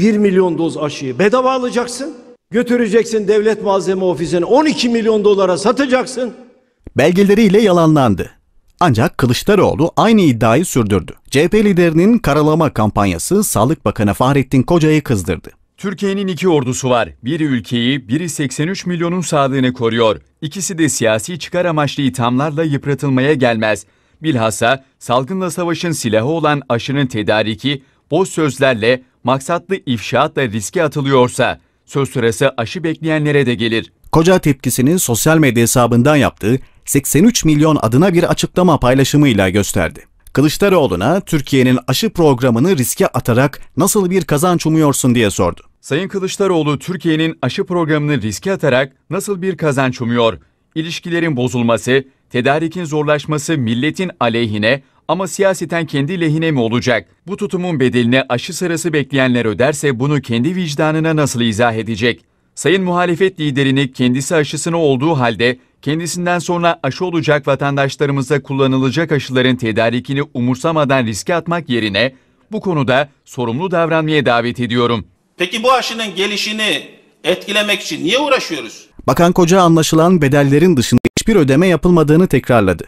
1 milyon doz aşıyı bedava alacaksın. Götüreceksin devlet malzeme ofisine 12 milyon dolara satacaksın. Belgeleriyle yalanlandı. Ancak Kılıçdaroğlu aynı iddiayı sürdürdü. CHP liderinin karalama kampanyası Sağlık Bakanı Fahrettin Koca'yı kızdırdı. Türkiye'nin iki ordusu var. Biri ülkeyi, biri 83 milyonun sağlığını koruyor. İkisi de siyasi çıkar amaçlı ithamlarla yıpratılmaya gelmez. Bilhassa salgınla savaşın silahı olan aşının tedariki boş sözlerle maksatlı ifşaatla riske atılıyorsa söz sırası aşı bekleyenlere de gelir. Koca tepkisini sosyal medya hesabından yaptığı 83 milyon adına bir açıklama paylaşımıyla gösterdi. Kılıçdaroğlu'na Türkiye'nin aşı programını riske atarak nasıl bir kazanç umuyorsun diye sordu. Sayın Kılıçdaroğlu Türkiye'nin aşı programını riske atarak nasıl bir kazanç umuyor? İlişkilerin bozulması, Tedarikin zorlaşması milletin aleyhine ama siyaseten kendi lehine mi olacak? Bu tutumun bedelini aşı sırası bekleyenler öderse bunu kendi vicdanına nasıl izah edecek? Sayın muhalefet liderini kendisi aşısını olduğu halde kendisinden sonra aşı olacak vatandaşlarımıza kullanılacak aşıların tedarikini umursamadan riske atmak yerine bu konuda sorumlu davranmaya davet ediyorum. Peki bu aşının gelişini etkilemek için niye uğraşıyoruz? Bakan Koca anlaşılan bedellerin dışında hiçbir ödeme yapılmadığını tekrarladı.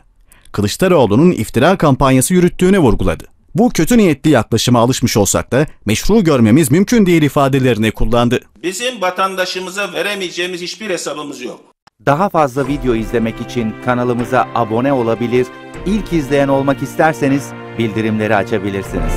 Kılıçdaroğlu'nun iftira kampanyası yürüttüğünü vurguladı. Bu kötü niyetli yaklaşıma alışmış olsak da meşru görmemiz mümkün değil ifadelerini kullandı. Bizim vatandaşımıza veremeyeceğimiz hiçbir hesabımız yok. Daha fazla video izlemek için kanalımıza abone olabilir, ilk izleyen olmak isterseniz bildirimleri açabilirsiniz.